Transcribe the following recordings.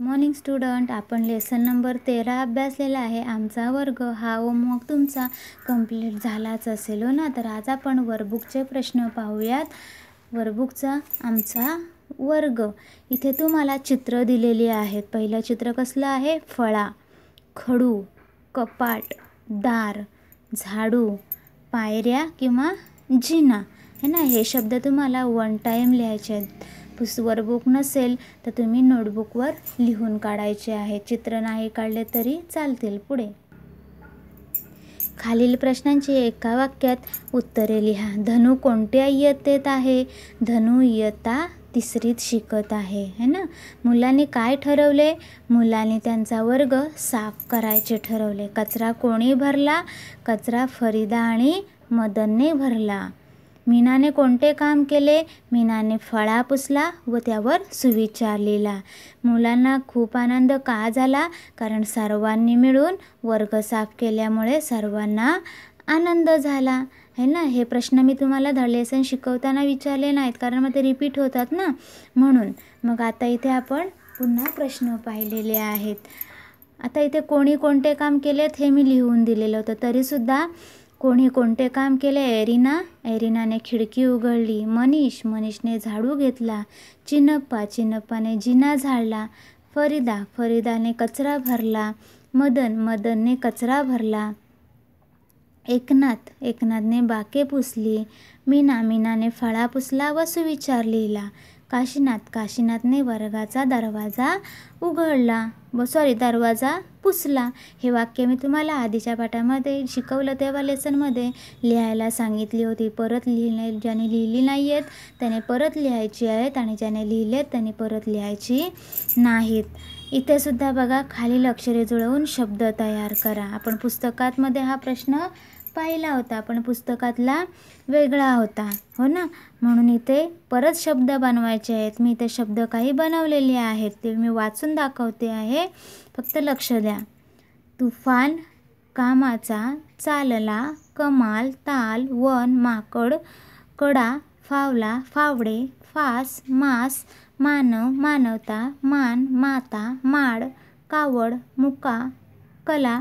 morning student आपण lesson number तेरा अभ्यासलेला आहे आमचा वर्ग हा होमवर्क तुमचा कंप्लीट झालाच असेल हो ना तर आज आपण वर्कबुकचे प्रश्न पाहूयात वर्बुकचा आमचा वर्ग इथे तुम्हाला चित्र दिलेली आहेत पहिलं चित्र कसलं आहे फळा खडू कपाट दार झाडू पायऱ्या किंवा जिना है ना हे शब्द तुम्हाला वन टाईम लिहायचे आहेत पुस्तवर बुक नसेल तर तुम्ही नोटबुकवर लिहून काढायचे आहे चित्र नाही काढले तरी चालतील पुढे खालील प्रश्नांची एका वाक्यात उत्तरे लिहा धनू कोणत्या इयत्तेत आहे धनु इयत्ता तिसरीत शिकत आहे है ना मुलांनी काय ठरवले मुलांनी त्यांचा वर्ग साफ करायचे ठरवले कचरा कोणी भरला कचरा फरीदा आणि मदनने भरला मीनाने कोणते काम केले मीनाने फळा पुसला व त्यावर सुविचार लिहिला मुलांना खूप आनंद का झाला कारण सर्वांनी मिळून वर्ग साफ केल्यामुळे सर्वांना आनंद झाला है ना हे प्रश्न मी तुम्हाला धडलेसन शिकवताना विचारले नाहीत कारण मग ते रिपीट होतात ना म्हणून मग आता इथे आपण पुन्हा प्रश्न पाहिलेले आहेत आता इथे कोणी कोणते काम केलेत हे मी लिहून दिलेलं होतं तरीसुद्धा कोणी कोणते काम केले एरिना एरिनाने खिडकी उघडली मनीष मनीषने झाडू घेतला चिनप्पा चिनप्पाने जिना झाडला फरीदा फरीदाने कचरा भरला मदन मदनने कचरा भरला एकनाथ एकनाथने बाके पुसली मीना मीनाने फळा पुसला व सुविचार लिहिला काशीनाथ काशीनाथने वर्गाचा दरवाजा उघडला व सॉरी दरवाजा पुसला हे वाक्य मी तुम्हाला आधीच्या पाठामध्ये शिकवलं तेव्हा लेसनमध्ये लिहायला सांगितली होती परत लिहिले ज्याने लिहिली नाही आहेत त्याने परत लिहायची आहेत आणि ज्याने आहेत त्याने परत लिहायची नाहीत इथे सुद्धा बघा खालील अक्षरे जुळवून शब्द तयार करा आपण पुस्तकातमध्ये हा प्रश्न पाहिला होता पण पुस्तकातला वेगळा होता हो ना म्हणून इथे परत शब्द बनवायचे आहेत मी इथे शब्द काही बनवलेले आहेत ते मी वाचून दाखवते आहे फक्त लक्ष द्या तुफान कामाचा चालला कमाल ताल वन माकड कडा फावला फावडे फास मास मानव मानवता मान माता माड कावड मुका कला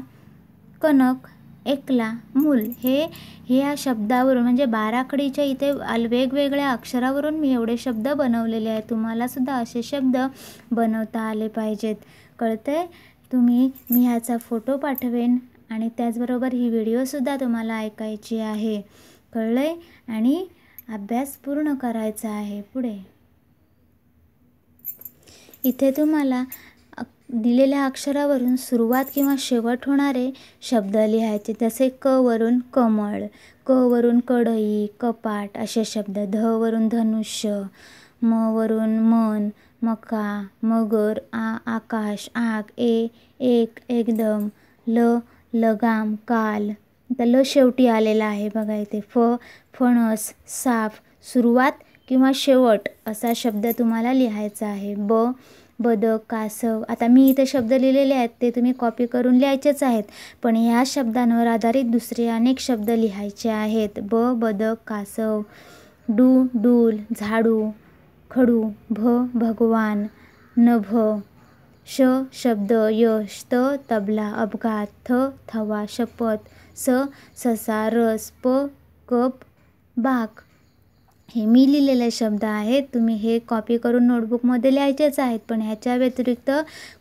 कनक एकला मूल हे ह्या शब्दावरून म्हणजे बाराकडीच्या इथे अल वेगवेगळ्या अक्षरावरून मी एवढे शब्द बनवलेले तुम्हाला सुद्धा असे शब्द बनवता आले पाहिजेत कळतंय तुम्ही मी ह्याचा फोटो पाठवेन आणि त्याचबरोबर ही व्हिडिओसुद्धा तुम्हाला ऐकायची आहे कळलं आहे आणि अभ्यास पूर्ण करायचा आहे पुढे इथे तुम्हाला दिलेल्या अक्षरावरून सुरुवात किंवा शेवट होणारे शब्द लिहायचे जसे क वरून कमळ क वरून कढई कपाट असे शब्द ध वरून धनुष्य म वरून मन मका मगर आ आकाश आग ए एक एकदम ल लगाम काल तर ल शेवटी आलेला आहे बघा इथे फ फणस साफ सुरुवात किंवा शेवट असा शब्द तुम्हाला लिहायचा आहे ब बदक कासव आता मी इथे शब्द लिहिलेले आहेत ते तुम्ही कॉपी करून लिहायचेच आहेत पण ह्या शब्दांवर आधारित दुसरे अनेक शब्द लिहायचे आहेत ब बदक कासव डू डूल झाडू खडू भ भगवान नभ श शब्द यश त तबला अपघात थ थवा शपथ स ससा रस प कप बाक हे मी लिहिलेले शब्द आहेत तुम्ही हे कॉपी करून नोटबुकमध्ये लिहायचेच आहेत पण ह्याच्या व्यतिरिक्त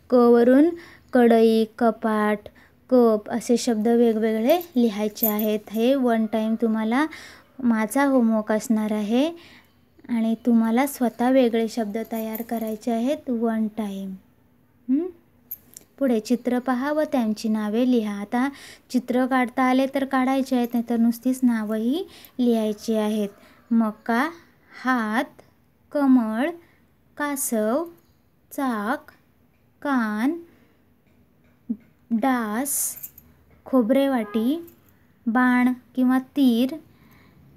क वरून कढई कपाट कप असे शब्द वेगवेगळे लिहायचे आहेत हे वन टाईम तुम्हाला माझा होमवर्क असणार आहे आणि तुम्हाला स्वतः वेगळे शब्द तयार करायचे आहेत वन टाईम पुढे चित्र पहा व त्यांची नावे लिहा आता चित्र काढता आले तर काढायचे आहेत नाही तर नुसतीच नावंही लिहायची आहेत मका हात कमळ कासव चाक कान डास खोबरेवाटी बाण किंवा तीर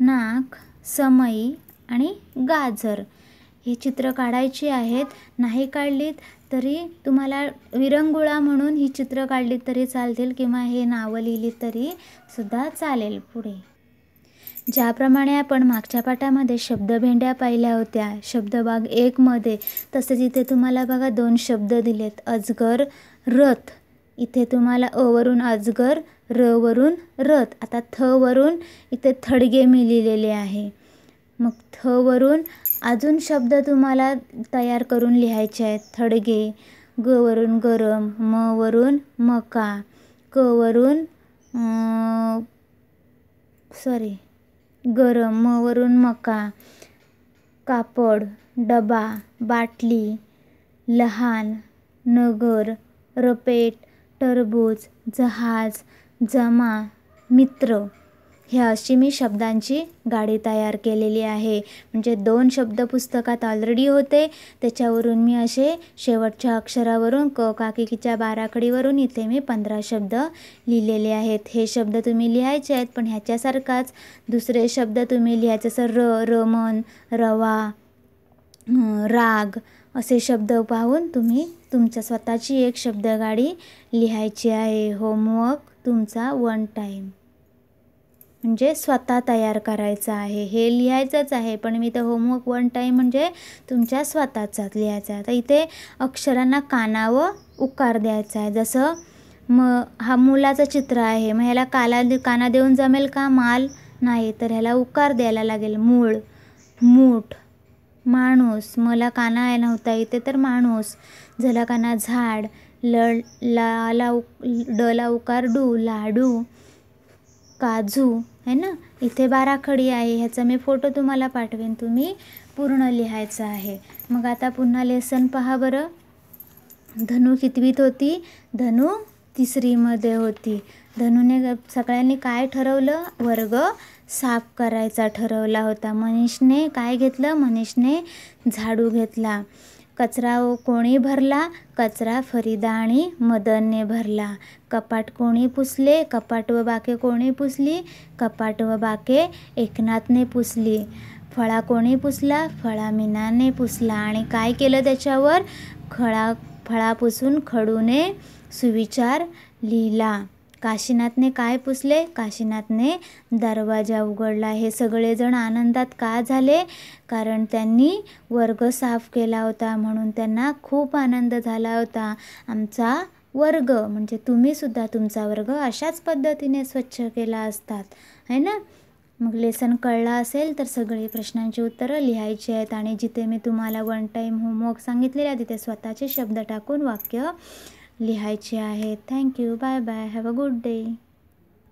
नाक समई आणि गाजर हे चित्र काढायची आहेत नाही काढलीत तरी तुम्हाला विरंगुळा म्हणून ही चित्र काढली तरी चालतील किंवा हे नावं लिहिली तरी सुद्धा चालेल पुढे ज्याप्रमाणे आपण मागच्या पाठामध्ये शब्दभेंड्या पाहिल्या होत्या शब्दबाग एकमध्ये तसेच इथे तुम्हाला बघा दोन शब्द दिलेत अजगर रथ इथे तुम्हाला अवरून अजगर र वरून रथ आता थ वरून इथे थडगे मी लिहिलेले आहे मग थ वरून अजून शब्द तुम्हाला तयार करून लिहायचे आहेत थडगे ग वरून गरम म वरून मका वरून सॉरी गरम वरून मका कापड डबा बाटली लहान नगर रपेट टरबूज जहाज जमा मित्र ह्या अशी मी शब्दांची गाडी तयार केलेली आहे म्हणजे दोन शब्द पुस्तकात ऑलरेडी होते त्याच्यावरून मी असे शेवटच्या अक्षरावरून क काकिकीच्या बाराखडीवरून इथे मी पंधरा शब्द लिहिलेले आहेत हे शब्द तुम्ही लिहायचे आहेत पण ह्याच्यासारखाच दुसरे शब्द तुम्ही लिहायचे असं र रमन रवा राग असे शब्द पाहून तुम्ही तुमच्या स्वतःची एक शब्दगाडी लिहायची आहे होमवर्क तुमचा वन टाईम म्हणजे स्वतः तयार करायचं आहे हे लिहायचंच आहे पण मी तर होमवर्क वन टाईम म्हणजे तुमच्या स्वतःचाच लिहायचा आहे तर इथे अक्षरांना कानावं उकार द्यायचा आहे जसं म हा मुलाचं चित्र आहे मग ह्याला काला दे काना देऊन जमेल का माल नाही तर ह्याला उकार द्यायला लागेल मूळ मूठ माणूस मला काना आहे नव्हता इथे तर माणूस झला काना झाड ल ला ला डला उकार डू लाडू काजू है ना इथे बाराखडी आहे ह्याचा मी फोटो तुम्हाला पाठवेन तुम्ही पूर्ण लिहायचं आहे मग आता पुन्हा लेसन पहा बरं धनु कितवीत होती धनू तिसरीमध्ये होती धनूने सगळ्यांनी काय ठरवलं वर्ग साफ करायचा ठरवला होता मनीषने काय घेतलं मनीषने झाडू घेतला कचरा कोणी भरला कचरा फरीदा आणि मदनने भरला कपाट कोणी पुसले कपाट व बाके कोणी पुसली कपाट व बाके एकनाथने पुसली फळा कोणी पुसला फळा मीनाने पुसला आणि काय केलं त्याच्यावर खळा फळा पुसून खडूने सुविचार लिहिला काशीनाथने काय पुसले काशीनाथने दरवाजा उघडला हे सगळेजण आनंदात का झाले कारण त्यांनी वर्ग साफ केला होता म्हणून त्यांना खूप आनंद झाला होता आमचा वर्ग म्हणजे तुम्हीसुद्धा तुमचा वर्ग अशाच पद्धतीने स्वच्छ केला असतात है ना मग लेसन कळला असेल तर सगळे प्रश्नांची उत्तरं लिहायची आहेत आणि जिथे मी तुम्हाला वन टाईम होमवर्क सांगितलेलं आहे तिथे स्वतःचे शब्द टाकून वाक्य लिहायचे आहे thank you bye bye have a good day